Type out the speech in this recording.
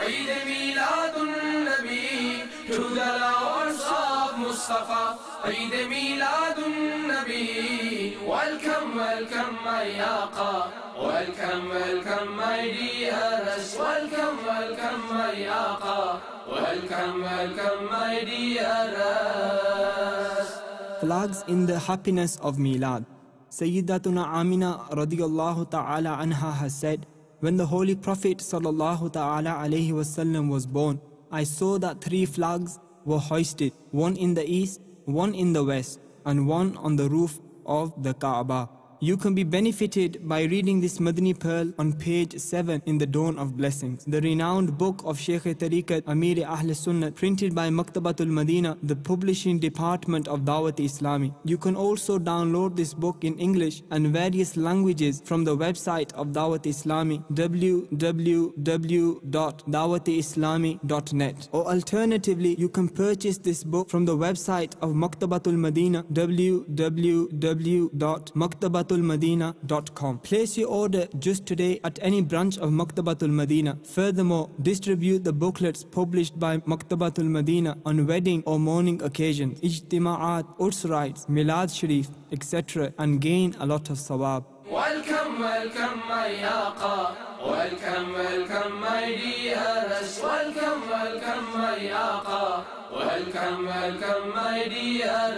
عيد ميلاد النبي To the مصطفى of Mustafa عيد ميلاد النبي Welcome, welcome my والكم Welcome, welcome my والكم Welcome, welcome my والكم Welcome, welcome my ارس Flags in the happiness of Milad Sayyidatuna Amina radiallahu ta'ala anha has said When the Holy Prophet ﷺ was born, I saw that three flags were hoisted, one in the east, one in the west, and one on the roof of the Kaaba. You can be benefited by reading this madni pearl on page 7 in the Dawn of Blessings, the renowned book of Sheikh Tariqat Amir Ahl Sunnah, printed by Maktabatul Madina, the publishing department of Dawat Islami. You can also download this book in English and various languages from the website of Dawat Islami, www.dawatislami.net. Or alternatively, you can purchase this book from the website of Maktabatul Madina, www.maktabatul maktabatulmadina.com. Place your order just today at any branch of Maktabatul Madina. Furthermore, distribute the booklets published by Maktabatul Madina on wedding or mourning occasions, ijtima'at, ur's rites, milad sharif, etc. and gain a lot of sawab. Welcome, welcome, my yaqa. Welcome, welcome, my Welcome, welcome, my yaqa. Welcome, welcome, my